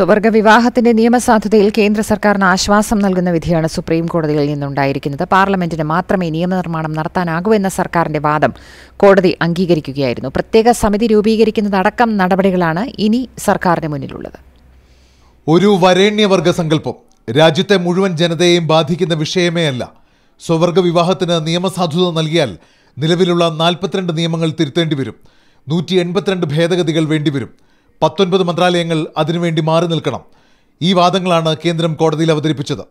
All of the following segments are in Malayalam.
സ്വവർഗ വിവാഹത്തിന്റെ നിയമസാധുതയിൽ കേന്ദ്ര സർക്കാരിന് ആശ്വാസം നൽകുന്ന വിധിയാണ് സുപ്രീം കോടതിയിൽ നിന്നുണ്ടായിരിക്കുന്നത് പാർലമെന്റിന് മാത്രമേ നിയമനിർമ്മാണം നടത്താനാകൂ എന്ന സർക്കാരിന്റെ വാദം കോടതി അംഗീകരിക്കുകയായിരുന്നു പ്രത്യേക സമിതി രൂപീകരിക്കുന്നതടക്കം നടപടികളാണ് ഇനി സർക്കാരിന് മുന്നിലുള്ളത് ഒരു വരേണ്യവർഗ സങ്കല്പം രാജ്യത്തെ മുഴുവൻ ജനതയെയും ബാധിക്കുന്ന വിഷയമേ അല്ല സ്വവർഗ വിവാഹത്തിന് നിയമസാധുത നൽകിയാൽ നിലവിലുള്ള നാൽപ്പത്തിരണ്ട് നിയമങ്ങൾ തിരുത്തേണ്ടി വരും നൂറ്റി എൺപത്തിരണ്ട് ഭേദഗതികൾ വേണ്ടിവരും പത്തൊൻപത് മന്ത്രാലയങ്ങൾ അതിനുവേണ്ടി മാറി നിൽക്കണം ഈ വാദങ്ങളാണ് കേന്ദ്രം കോടതിയിൽ അവതരിപ്പിച്ചത്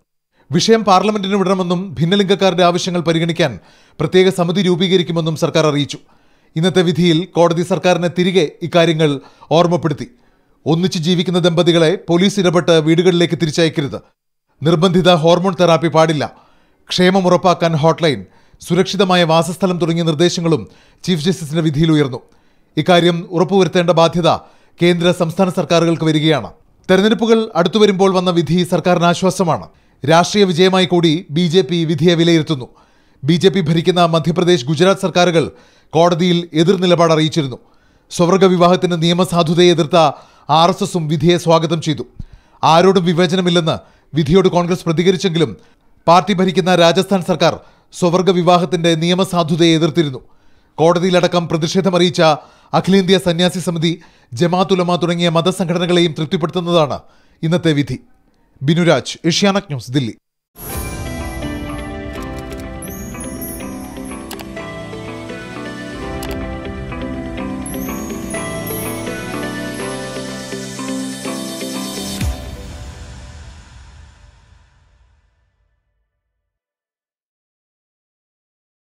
വിഷയം പാർലമെന്റിന് വിടണമെന്നും ഭിന്നലിംഗക്കാരുടെ ആവശ്യങ്ങൾ പരിഗണിക്കാൻ പ്രത്യേക സമിതി രൂപീകരിക്കുമെന്നും സർക്കാർ അറിയിച്ചു ഇന്നത്തെ വിധിയിൽ കോടതി സർക്കാരിനെ തിരികെ ഇക്കാര്യങ്ങൾ ഓർമ്മപ്പെടുത്തി ഒന്നിച്ച് ജീവിക്കുന്ന ദമ്പതികളെ പോലീസ് ഇടപെട്ട് വീടുകളിലേക്ക് തിരിച്ചയക്കരുത് നിർബന്ധിത ഹോർമോൺ തെറാപ്പി പാടില്ല ക്ഷേമം ഉറപ്പാക്കാൻ ഹോട്ട്ലൈൻ സുരക്ഷിതമായ വാസസ്ഥലം തുടങ്ങിയ നിർദ്ദേശങ്ങളും ചീഫ് ജസ്റ്റിസിന്റെ വിധിയിൽ ഉയർന്നു ഇക്കാര്യം ഉറപ്പുവരുത്തേണ്ട ബാധ്യത കേന്ദ്ര സംസ്ഥാന സർക്കാരുകൾക്ക് വരികയാണ് തെരഞ്ഞെടുപ്പുകൾ അടുത്തു വരുമ്പോൾ വന്ന വിധി സർക്കാരിന് ആശ്വാസമാണ് രാഷ്ട്രീയ വിജയമായി കൂടി ബി ജെ പി വിധിയെ വിലയിരുത്തുന്നു ബി ജെ പി ഭരിക്കുന്ന മധ്യപ്രദേശ് ഗുജറാത്ത് സർക്കാരുകൾ കോടതിയിൽ എതിർ നിലപാട് അറിയിച്ചിരുന്നു സ്വർഗ വിവാഹത്തിന് നിയമസാധുതയെ എതിർത്ത ആർ എസ് എസും വിധിയെ സ്വാഗതം ചെയ്തു ആരോടും വിവേചനമില്ലെന്ന് വിധിയോട് കോൺഗ്രസ് പ്രതികരിച്ചെങ്കിലും പാർട്ടി ഭരിക്കുന്ന രാജസ്ഥാൻ സർക്കാർ സ്വർഗ വിവാഹത്തിന്റെ നിയമസാധുതയെ എതിർത്തിരുന്നു കോടതിയിലടക്കം പ്രതിഷേധമറിയിച്ച അഖിലേന്ത്യാ സന്യാസി സമിതി ജമാത്തുലമ തുടങ്ങിയ മതസംഘടനകളെയും തൃപ്തിപ്പെടുത്തുന്നതാണ് ഇന്നത്തെ വിധി ബിനുരാജ് ഏഷ്യാനക് ന്യൂസ് ദില്ലി